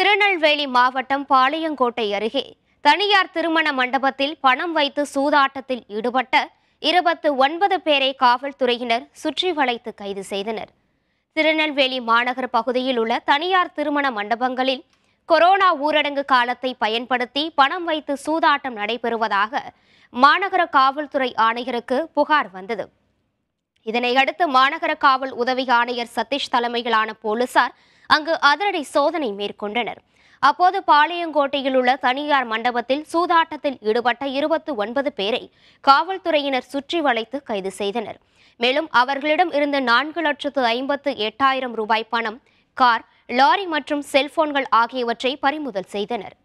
திருநெல்வேலி மாவட்டம் பாளையங்கோட்டை அருகே தனியார் திருமண மண்டபத்தில் பணம் வைத்து சூதாட்டத்தில் ஈடுபட்ட இருபத்து ஒன்பது பேரை காவல்துறையினர் சுற்றி வளைத்து கைது செய்தனர் திருநெல்வேலி மாநகர் பகுதியில் உள்ள தனியார் திருமண மண்டபங்களில் கொரோனா ஊரடங்கு காலத்தை பயன்படுத்தி பணம் வைத்து சூதாட்டம் நடைபெறுவதாக மாநகர காவல்துறை ஆணையருக்கு புகார் வந்தது இதனையடுத்து மாநகர காவல் உதவி ஆணையர் சதீஷ் தலைமையிலான போலீசார் அங்கு அதிரடி சோதனை மேற்கொண்டனர் அப்போது பாளையங்கோட்டையில் உள்ள தனியார் மண்டபத்தில் சூதாட்டத்தில் ஈடுபட்ட இருபத்தி ஒன்பது பேரை காவல்துறையினர் சுற்றி வளைத்து கைது செய்தனர் மேலும் அவர்களிடம் இருந்த நான்கு லட்சத்து ஐம்பத்து எட்டாயிரம் ரூபாய் பணம் கார் லாரி மற்றும் செல்போன்கள் ஆகியவற்றை பறிமுதல் செய்தனர்